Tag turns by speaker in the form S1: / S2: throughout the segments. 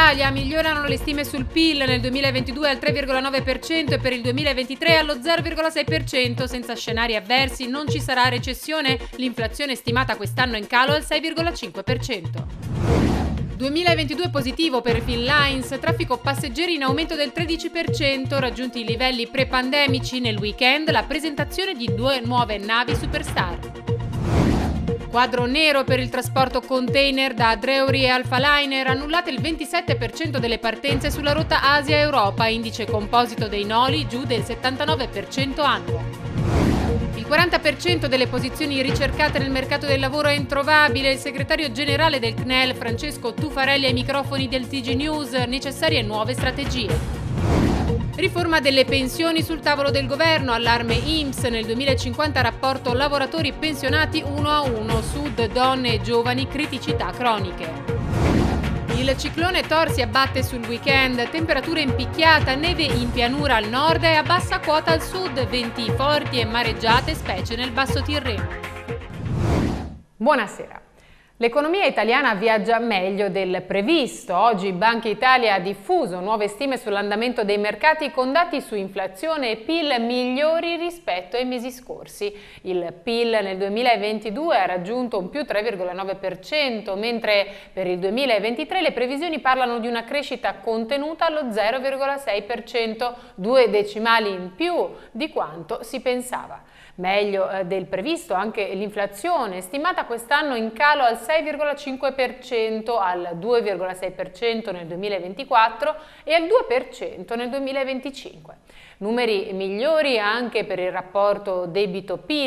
S1: Italia, migliorano le stime sul PIL nel 2022 al 3,9% e per il 2023 allo 0,6%, senza scenari avversi non ci sarà recessione, l'inflazione stimata quest'anno in calo al 6,5%. 2022 positivo per Finlines, traffico passeggeri in aumento del 13%, raggiunti i livelli pre-pandemici nel weekend, la presentazione di due nuove navi superstar. Quadro nero per il trasporto container da Dreuri e Liner, annullate il 27% delle partenze sulla rotta Asia-Europa, indice composito dei noli giù del 79% annuo. Il 40% delle posizioni ricercate nel mercato del lavoro è introvabile. Il segretario generale del CNEL, Francesco Tufarelli, ai microfoni del TG News, necessarie nuove strategie. Riforma delle pensioni sul tavolo del governo, allarme IMSS nel 2050 rapporto lavoratori pensionati 1 a 1, sud, donne e giovani, criticità croniche. Il ciclone Thor si abbatte sul weekend, temperature in picchiata, neve in pianura al nord e a bassa quota al sud, venti forti e mareggiate specie nel basso Tirreno. Buonasera. L'economia italiana viaggia meglio del previsto. Oggi Banca Italia ha diffuso nuove stime sull'andamento dei mercati con dati su inflazione e PIL migliori rispetto ai mesi scorsi. Il PIL nel 2022 ha raggiunto un più 3,9%, mentre per il 2023 le previsioni parlano di una crescita contenuta allo 0,6%, due decimali in più di quanto si pensava meglio eh, del previsto, anche l'inflazione stimata quest'anno in calo al 6,5%, al 2,6% nel 2024 e al 2% nel 2025. Numeri migliori anche per il rapporto debito-PIL.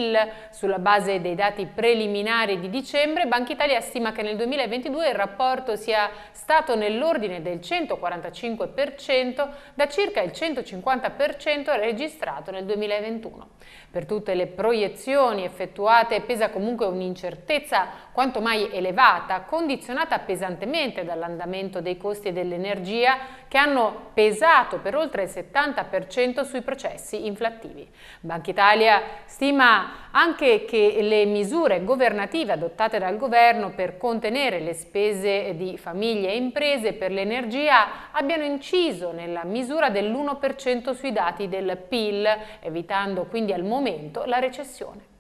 S1: Sulla base dei dati preliminari di dicembre, Banca Italia stima che nel 2022 il rapporto sia stato nell'ordine del 145% da circa il 150% registrato nel 2021 per tutte le proiezioni effettuate pesa comunque un'incertezza quanto mai elevata, condizionata pesantemente dall'andamento dei costi dell'energia che hanno pesato per oltre il 70% sui processi inflattivi. Banca Italia stima anche che le misure governative adottate dal governo per contenere le spese di famiglie e imprese per l'energia abbiano inciso nella misura dell'1% sui dati del PIL, evitando quindi al momento la recessione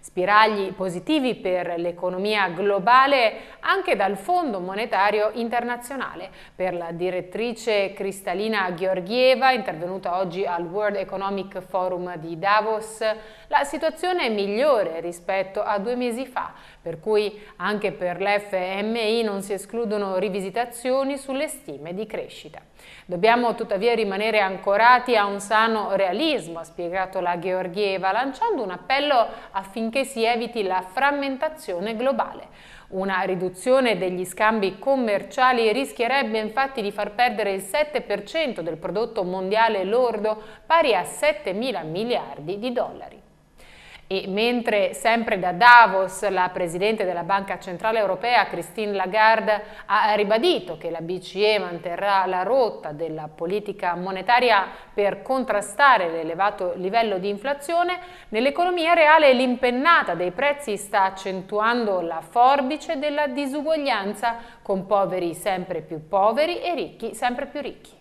S1: spiragli positivi per l'economia globale anche dal Fondo Monetario Internazionale. Per la direttrice Cristalina Gheorghieva, intervenuta oggi al World Economic Forum di Davos, la situazione è migliore rispetto a due mesi fa per cui anche per l'FMI non si escludono rivisitazioni sulle stime di crescita. Dobbiamo tuttavia rimanere ancorati a un sano realismo, ha spiegato la Georgieva, lanciando un appello affinché si eviti la frammentazione globale. Una riduzione degli scambi commerciali rischierebbe infatti di far perdere il 7% del prodotto mondiale lordo, pari a 7 mila miliardi di dollari. E mentre sempre da Davos la Presidente della Banca Centrale Europea, Christine Lagarde, ha ribadito che la BCE manterrà la rotta della politica monetaria per contrastare l'elevato livello di inflazione, nell'economia reale l'impennata dei prezzi sta accentuando la forbice della disuguaglianza, con poveri sempre più poveri e ricchi sempre più ricchi.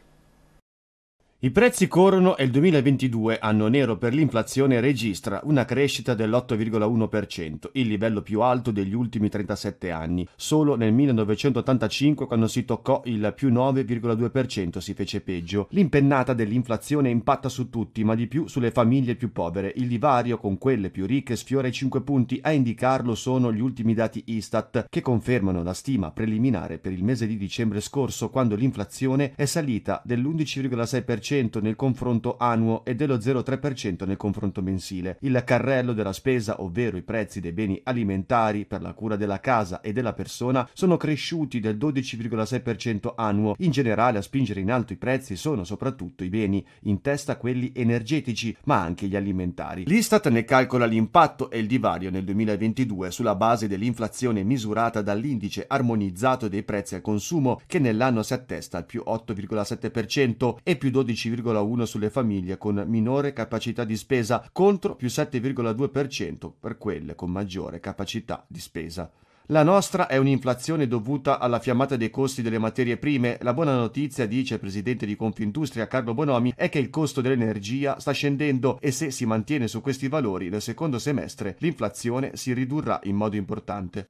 S2: I prezzi corrono e il 2022, anno nero per l'inflazione, registra una crescita dell'8,1%, il livello più alto degli ultimi 37 anni. Solo nel 1985, quando si toccò il più 9,2%, si fece peggio. L'impennata dell'inflazione impatta su tutti, ma di più sulle famiglie più povere. Il divario con quelle più ricche sfiora i 5 punti. A indicarlo sono gli ultimi dati Istat, che confermano la stima preliminare per il mese di dicembre scorso, quando l'inflazione è salita dell'11,6% 0,5% nel confronto annuo e dello 0,3% nel confronto mensile. Il carrello della spesa, ovvero i prezzi dei beni alimentari per la cura della casa e della persona, sono cresciuti del 12,6% annuo. In generale a spingere in alto i prezzi sono soprattutto i beni, in testa quelli energetici, ma anche gli alimentari. L'Istat ne calcola l'impatto e il divario nel 2022 sulla base dell'inflazione misurata dall'indice armonizzato dei prezzi al consumo che nell'anno si attesta al più 8,7% e più 12 11,1 sulle famiglie con minore capacità di spesa contro più 7,2% per quelle con maggiore capacità di spesa. La nostra è un'inflazione dovuta alla fiammata dei costi delle materie prime. La buona notizia, dice il presidente di Confindustria Carlo Bonomi, è che il costo dell'energia sta scendendo e se si mantiene su questi valori nel secondo semestre l'inflazione si ridurrà in modo importante.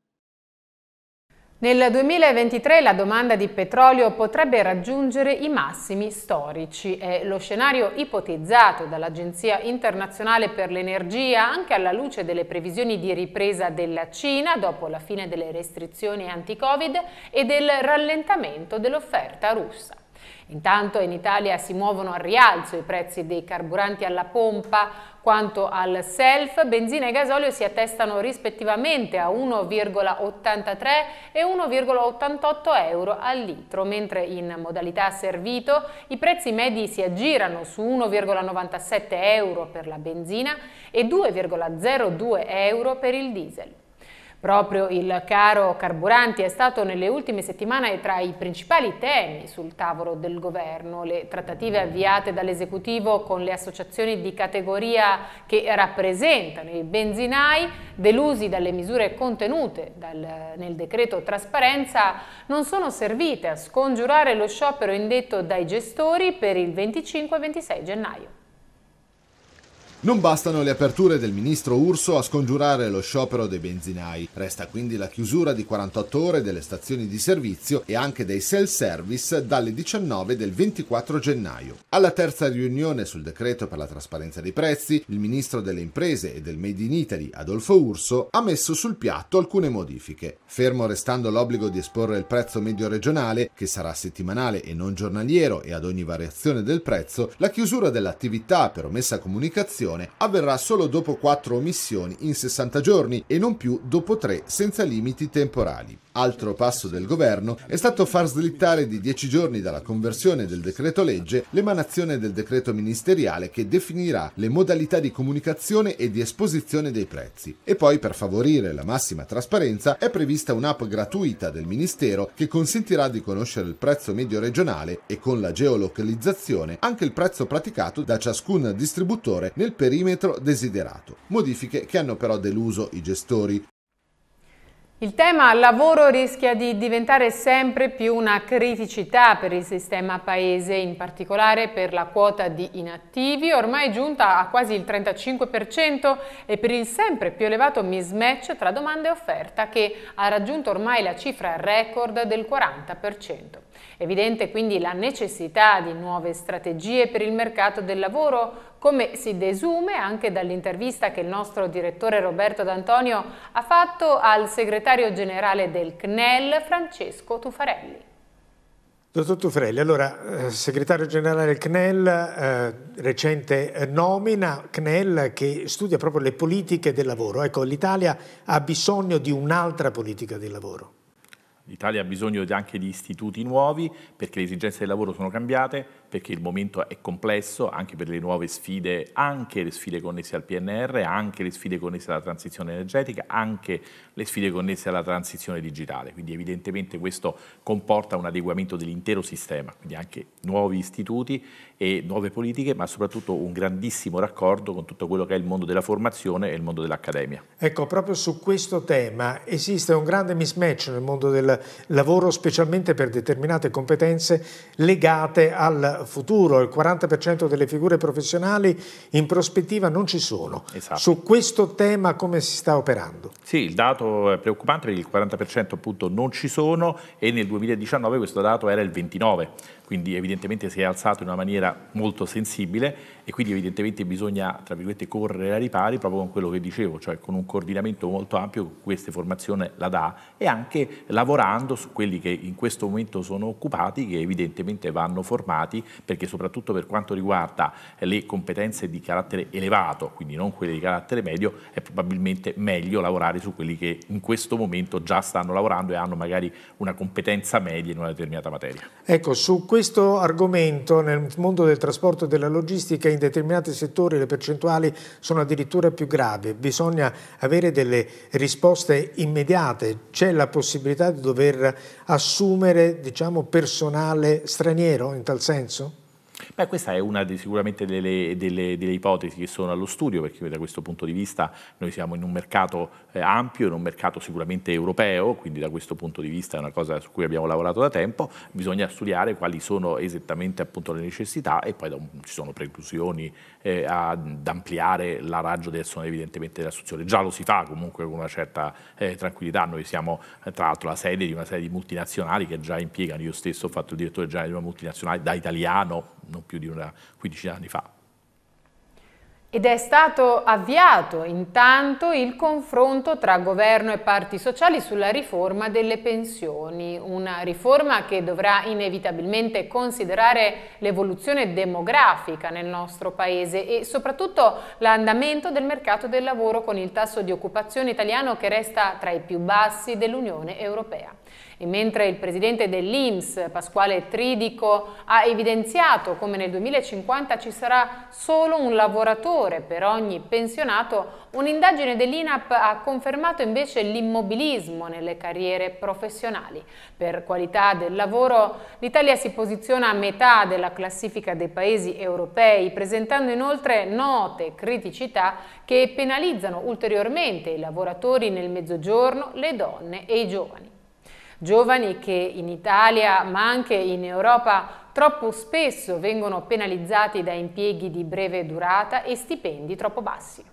S1: Nel 2023 la domanda di petrolio potrebbe raggiungere i massimi storici. È lo scenario ipotizzato dall'Agenzia internazionale per l'energia anche alla luce delle previsioni di ripresa della Cina dopo la fine delle restrizioni anti-Covid e del rallentamento dell'offerta russa. Intanto in Italia si muovono al rialzo i prezzi dei carburanti alla pompa, quanto al self, benzina e gasolio si attestano rispettivamente a 1,83 e 1,88 euro al litro, mentre in modalità servito i prezzi medi si aggirano su 1,97 euro per la benzina e 2,02 euro per il diesel. Proprio il caro carburanti è stato nelle ultime settimane tra i principali temi sul tavolo del governo. Le trattative avviate dall'esecutivo con le associazioni di categoria che rappresentano i benzinai, delusi dalle misure contenute dal, nel decreto trasparenza, non sono servite a scongiurare lo sciopero indetto dai gestori per il 25-26 gennaio.
S3: Non bastano le aperture del ministro Urso a scongiurare lo sciopero dei benzinai. Resta quindi la chiusura di 48 ore delle stazioni di servizio e anche dei self-service dalle 19 del 24 gennaio. Alla terza riunione sul decreto per la trasparenza dei prezzi, il ministro delle imprese e del Made in Italy, Adolfo Urso, ha messo sul piatto alcune modifiche. Fermo restando l'obbligo di esporre il prezzo medio regionale, che sarà settimanale e non giornaliero e ad ogni variazione del prezzo, la chiusura dell'attività per omessa comunicazione l'esecuzione avverrà solo dopo 4 omissioni in 60 giorni e non più dopo 3 senza limiti temporali. Altro passo del governo è stato far slittare di 10 giorni dalla conversione del decreto legge l'emanazione del decreto ministeriale che definirà le modalità di comunicazione e di esposizione dei prezzi. E poi per favorire la massima trasparenza è prevista un'app gratuita del Ministero che consentirà di conoscere il prezzo medio regionale e con la geolocalizzazione anche il prezzo praticato da ciascun distributore nel perimetro desiderato, modifiche che hanno però deluso i gestori.
S1: Il tema lavoro rischia di diventare sempre più una criticità per il sistema paese, in particolare per la quota di inattivi, ormai giunta a quasi il 35% e per il sempre più elevato mismatch tra domanda e offerta che ha raggiunto ormai la cifra record del 40%. Evidente quindi la necessità di nuove strategie per il mercato del lavoro, come si desume anche dall'intervista che il nostro direttore Roberto D'Antonio ha fatto al segretario generale del CNEL, Francesco Tufarelli.
S4: Dottor Tufrelli, allora, eh, segretario generale del CNEL, eh, recente nomina, CNEL che studia proprio le politiche del lavoro. Ecco, l'Italia ha bisogno di un'altra politica del lavoro.
S5: L'Italia ha bisogno anche di istituti nuovi perché le esigenze del lavoro sono cambiate, perché il momento è complesso anche per le nuove sfide, anche le sfide connesse al PNR, anche le sfide connesse alla transizione energetica, anche le sfide connesse alla transizione digitale. Quindi evidentemente questo comporta un adeguamento dell'intero sistema, quindi anche nuovi istituti e nuove politiche, ma soprattutto un grandissimo raccordo con tutto quello che è il mondo della formazione e il mondo dell'accademia.
S4: Ecco, proprio su questo tema esiste un grande mismatch nel mondo del lavoro, specialmente per determinate competenze legate al futuro, il 40% delle figure professionali in prospettiva non ci sono. Esatto. Su questo tema come si sta operando?
S5: Sì, il dato è preoccupante perché il 40% appunto non ci sono e nel 2019 questo dato era il 29% quindi evidentemente si è alzato in una maniera molto sensibile e quindi evidentemente bisogna, tra virgolette, correre ai ripari proprio con quello che dicevo, cioè con un coordinamento molto ampio questa formazione la dà e anche lavorando su quelli che in questo momento sono occupati, che evidentemente vanno formati, perché soprattutto per quanto riguarda le competenze di carattere elevato, quindi non quelle di carattere medio, è probabilmente meglio lavorare su quelli che in questo momento già stanno lavorando e hanno magari una competenza media in una determinata materia.
S4: Ecco, su questo questo argomento nel mondo del trasporto e della logistica in determinati settori le percentuali sono addirittura più gravi, bisogna avere delle risposte immediate, c'è la possibilità di dover assumere diciamo, personale straniero in tal senso?
S5: Beh, questa è una di, sicuramente delle, delle, delle, ipotesi che sono allo studio, perché da questo punto di vista noi siamo in un mercato eh, ampio, in un mercato sicuramente europeo, quindi da questo punto di vista è una cosa su cui abbiamo lavorato da tempo, bisogna studiare quali sono esattamente appunto, le necessità e poi da, ci sono preclusioni eh, ad ampliare la raggio del sono evidentemente dell'assunzione. Già lo si fa comunque con una certa eh, tranquillità, noi siamo eh, tra l'altro la sede di una serie di multinazionali che già impiegano, io stesso ho fatto il direttore generale di una multinazionale da italiano, non più di una quindicina di anni fa.
S1: Ed è stato avviato intanto il confronto tra governo e parti sociali sulla riforma delle pensioni, una riforma che dovrà inevitabilmente considerare l'evoluzione demografica nel nostro paese e soprattutto l'andamento del mercato del lavoro con il tasso di occupazione italiano che resta tra i più bassi dell'Unione Europea. E mentre il presidente dell'IMS, Pasquale Tridico, ha evidenziato come nel 2050 ci sarà solo un lavoratore per ogni pensionato, un'indagine dell'INAP ha confermato invece l'immobilismo nelle carriere professionali. Per qualità del lavoro l'Italia si posiziona a metà della classifica dei paesi europei, presentando inoltre note criticità che penalizzano ulteriormente i lavoratori nel mezzogiorno, le donne e i giovani giovani che in Italia ma anche in Europa troppo spesso vengono penalizzati da impieghi di breve durata e stipendi troppo bassi.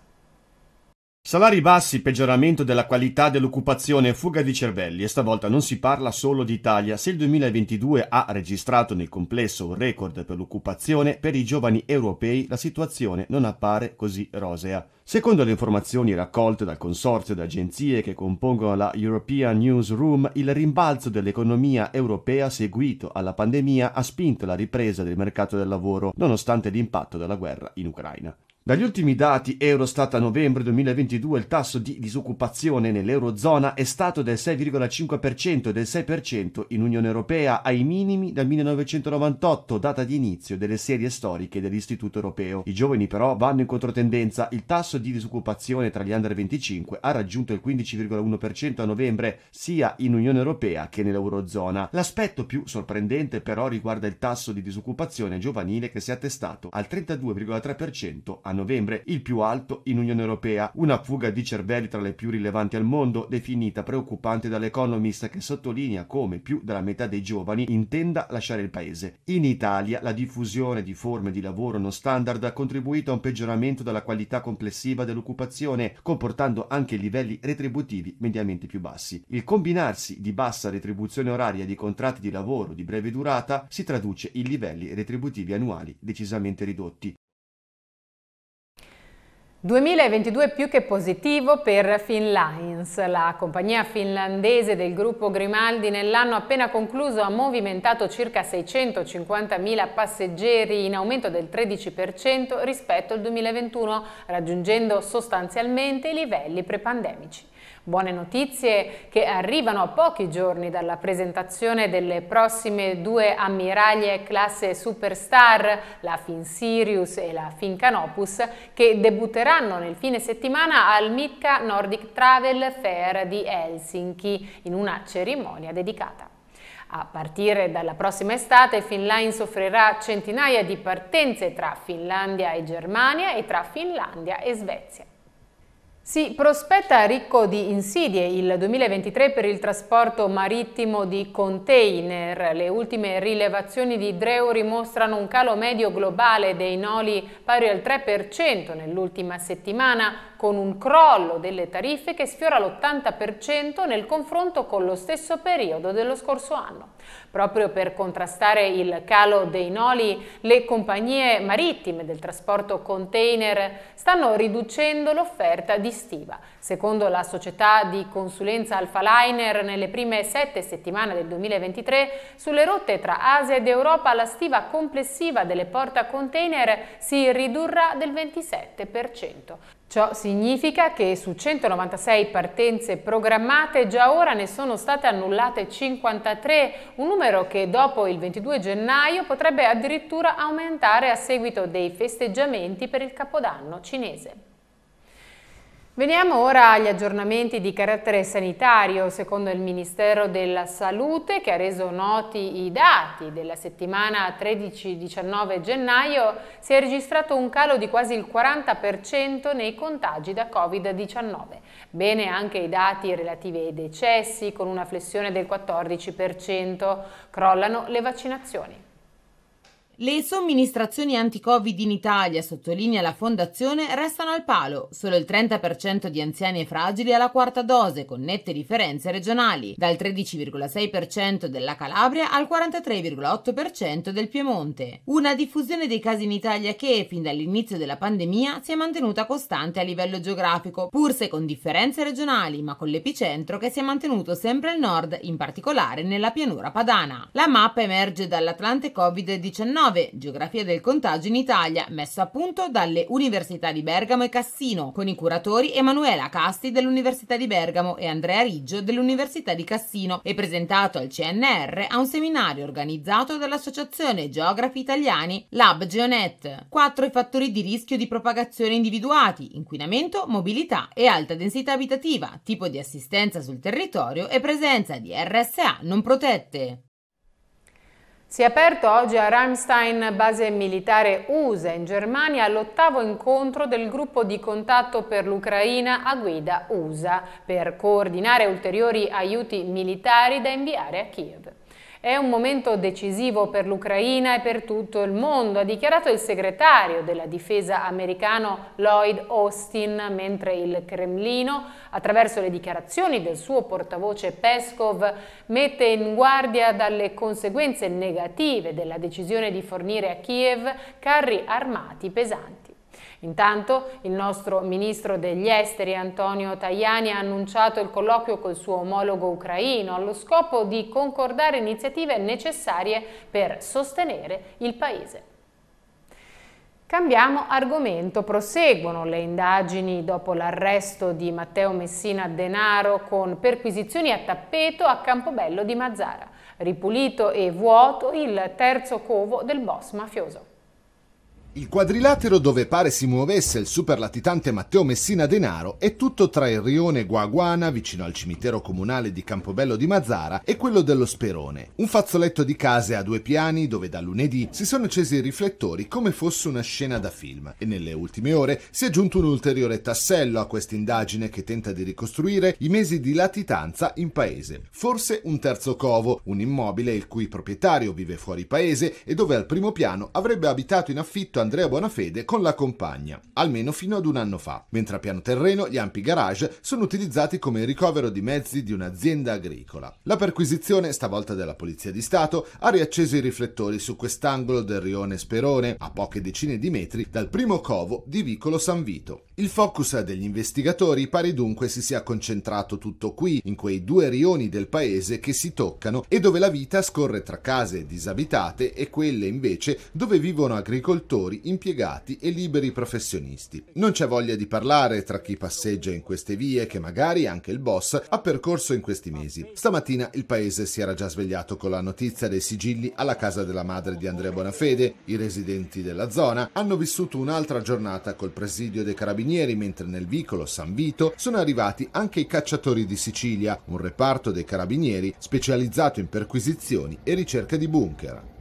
S2: Salari bassi, peggioramento della qualità dell'occupazione, fuga di cervelli e stavolta non si parla solo d'Italia. Se il 2022 ha registrato nel complesso un record per l'occupazione, per i giovani europei la situazione non appare così rosea. Secondo le informazioni raccolte dal consorzio di agenzie che compongono la European Newsroom, il rimbalzo dell'economia europea seguito alla pandemia ha spinto la ripresa del mercato del lavoro, nonostante l'impatto della guerra in Ucraina. Dagli ultimi dati Eurostat a novembre 2022 il tasso di disoccupazione nell'Eurozona è stato del 6,5% e del 6% in Unione Europea ai minimi dal 1998, data di inizio delle serie storiche dell'Istituto Europeo. I giovani però vanno in controtendenza, il tasso di disoccupazione tra gli under 25 ha raggiunto il 15,1% a novembre sia in Unione Europea che nell'Eurozona. L'aspetto più sorprendente però riguarda il tasso di disoccupazione giovanile che si è attestato al 32,3% a novembre novembre, il più alto in Unione Europea, una fuga di cervelli tra le più rilevanti al mondo, definita preoccupante dall'Economist che sottolinea come più della metà dei giovani intenda lasciare il paese. In Italia la diffusione di forme di lavoro non standard ha contribuito a un peggioramento della qualità complessiva dell'occupazione, comportando anche livelli retributivi mediamente più bassi. Il combinarsi di bassa retribuzione oraria di contratti di lavoro di breve durata si traduce in livelli retributivi annuali decisamente ridotti.
S1: 2022 più che positivo per Finlines. La compagnia finlandese del gruppo Grimaldi nell'anno appena concluso ha movimentato circa 650.000 passeggeri in aumento del 13% rispetto al 2021, raggiungendo sostanzialmente i livelli prepandemici. Buone notizie che arrivano a pochi giorni dalla presentazione delle prossime due ammiraglie classe Superstar, la Fin Sirius e la Fin Canopus, che debutteranno nel fine settimana al Mitka Nordic Travel Fair di Helsinki in una cerimonia dedicata. A partire dalla prossima estate Finline soffrirà centinaia di partenze tra Finlandia e Germania e tra Finlandia e Svezia. Si prospetta ricco di insidie il 2023 per il trasporto marittimo di container. Le ultime rilevazioni di Dreu rimostrano un calo medio globale dei noli pari al 3% nell'ultima settimana, con un crollo delle tariffe che sfiora l'80% nel confronto con lo stesso periodo dello scorso anno. Proprio per contrastare il calo dei noli, le compagnie marittime del trasporto container stanno riducendo l'offerta di stiva. Secondo la società di consulenza Alphaliner, nelle prime sette settimane del 2023, sulle rotte tra Asia ed Europa la stiva complessiva delle porta container si ridurrà del 27%. Ciò significa che su 196 partenze programmate già ora ne sono state annullate 53, un numero che dopo il 22 gennaio potrebbe addirittura aumentare a seguito dei festeggiamenti per il Capodanno cinese. Veniamo ora agli aggiornamenti di carattere sanitario. Secondo il Ministero della Salute, che ha reso noti i dati della settimana 13-19 gennaio, si è registrato un calo di quasi il 40% nei contagi da Covid-19. Bene anche i dati relativi ai decessi, con una flessione del 14%. Crollano le vaccinazioni.
S6: Le somministrazioni anti-Covid in Italia, sottolinea la Fondazione, restano al palo. Solo il 30% di anziani e fragili ha la quarta dose, con nette differenze regionali, dal 13,6% della Calabria al 43,8% del Piemonte. Una diffusione dei casi in Italia che, fin dall'inizio della pandemia, si è mantenuta costante a livello geografico, pur se con differenze regionali, ma con l'epicentro che si è mantenuto sempre al nord, in particolare nella pianura padana. La mappa emerge dall'Atlante Covid-19 2009, Geografia del contagio in Italia, messo a punto dalle Università di Bergamo e Cassino, con i curatori Emanuela Casti dell'Università di Bergamo e Andrea Riggio dell'Università di Cassino e presentato al CNR a un seminario organizzato dall'Associazione Geografi Italiani Lab Geonet. Quattro i fattori di rischio di propagazione individuati, inquinamento, mobilità e alta densità abitativa, tipo di assistenza sul territorio e presenza di RSA non protette.
S1: Si è aperto oggi a Ramstein, base militare USA in Germania, l'ottavo incontro del gruppo di contatto per l'Ucraina a guida USA per coordinare ulteriori aiuti militari da inviare a Kiev. È un momento decisivo per l'Ucraina e per tutto il mondo, ha dichiarato il segretario della difesa americano Lloyd Austin, mentre il Cremlino, attraverso le dichiarazioni del suo portavoce Peskov, mette in guardia dalle conseguenze negative della decisione di fornire a Kiev carri armati pesanti. Intanto il nostro ministro degli esteri Antonio Tajani ha annunciato il colloquio col suo omologo ucraino allo scopo di concordare iniziative necessarie per sostenere il paese. Cambiamo argomento, proseguono le indagini dopo l'arresto di Matteo Messina Denaro con perquisizioni a tappeto a Campobello di Mazzara, ripulito e vuoto il terzo covo del boss mafioso.
S3: Il quadrilatero dove pare si muovesse il super latitante Matteo Messina Denaro è tutto tra il rione Guaguana, vicino al cimitero comunale di Campobello di Mazzara, e quello dello Sperone, un fazzoletto di case a due piani dove da lunedì si sono accesi i riflettori come fosse una scena da film e nelle ultime ore si è aggiunto un ulteriore tassello a questa indagine che tenta di ricostruire i mesi di latitanza in paese. Forse un terzo covo, un immobile il cui proprietario vive fuori paese e dove al primo piano avrebbe abitato in affitto Andrea Bonafede con la compagna, almeno fino ad un anno fa, mentre a piano terreno gli ampi garage sono utilizzati come ricovero di mezzi di un'azienda agricola. La perquisizione, stavolta della Polizia di Stato, ha riacceso i riflettori su quest'angolo del rione Sperone, a poche decine di metri dal primo covo di Vicolo San Vito. Il focus degli investigatori pare dunque si sia concentrato tutto qui, in quei due rioni del paese che si toccano e dove la vita scorre tra case disabitate e quelle invece dove vivono agricoltori lavoratori, impiegati e liberi professionisti. Non c'è voglia di parlare tra chi passeggia in queste vie che magari anche il boss ha percorso in questi mesi. Stamattina il paese si era già svegliato con la notizia dei sigilli alla casa della madre di Andrea Bonafede. I residenti della zona hanno vissuto un'altra giornata col presidio dei carabinieri mentre nel vicolo San Vito sono arrivati anche i cacciatori di Sicilia, un reparto dei carabinieri specializzato in perquisizioni e ricerca di bunker.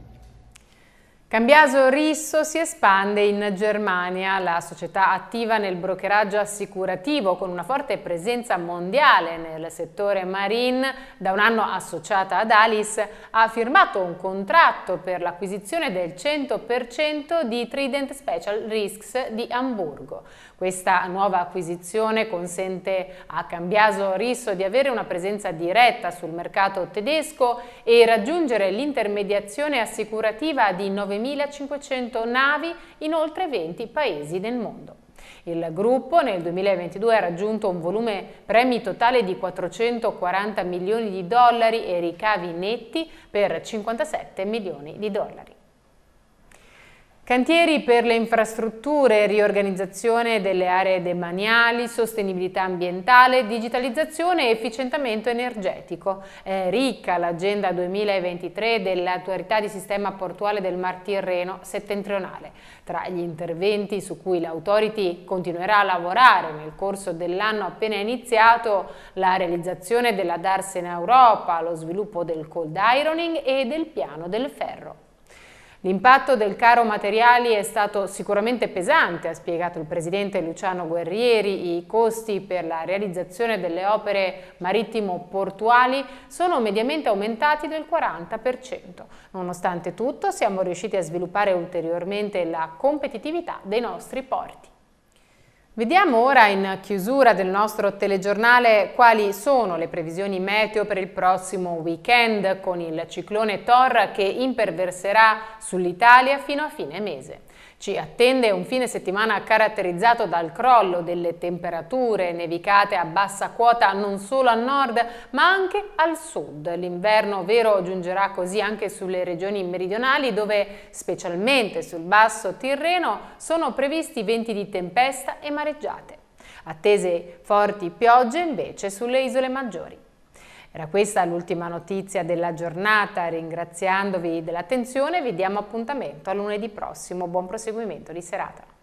S1: Cambiaso Risso si espande in Germania, la società attiva nel brokeraggio assicurativo con una forte presenza mondiale nel settore marine, da un anno associata ad Alice, ha firmato un contratto per l'acquisizione del 100% di Trident Special Risks di Hamburgo. Questa nuova acquisizione consente a Cambiaso Risso di avere una presenza diretta sul mercato tedesco e raggiungere l'intermediazione assicurativa di 9.000 2.500 navi in oltre 20 paesi del mondo. Il gruppo nel 2022 ha raggiunto un volume premi totale di 440 milioni di dollari e ricavi netti per 57 milioni di dollari. Cantieri per le infrastrutture, riorganizzazione delle aree demaniali, sostenibilità ambientale, digitalizzazione e efficientamento energetico. È ricca l'agenda 2023 dell'autorità di sistema portuale del Mar Tirreno settentrionale. Tra gli interventi su cui l'autority continuerà a lavorare nel corso dell'anno appena iniziato, la realizzazione della Darsena Europa, lo sviluppo del cold ironing e del piano del ferro. L'impatto del caro materiali è stato sicuramente pesante, ha spiegato il presidente Luciano Guerrieri. I costi per la realizzazione delle opere marittimo-portuali sono mediamente aumentati del 40%. Nonostante tutto, siamo riusciti a sviluppare ulteriormente la competitività dei nostri porti. Vediamo ora in chiusura del nostro telegiornale quali sono le previsioni meteo per il prossimo weekend con il ciclone Thor che imperverserà sull'Italia fino a fine mese. Ci attende un fine settimana caratterizzato dal crollo delle temperature, nevicate a bassa quota non solo a nord ma anche al sud. L'inverno vero giungerà così anche sulle regioni meridionali dove specialmente sul basso Tirreno sono previsti venti di tempesta e mareggiate. Attese forti piogge invece sulle isole maggiori. Era questa l'ultima notizia della giornata, ringraziandovi dell'attenzione vi diamo appuntamento a lunedì prossimo, buon proseguimento di serata.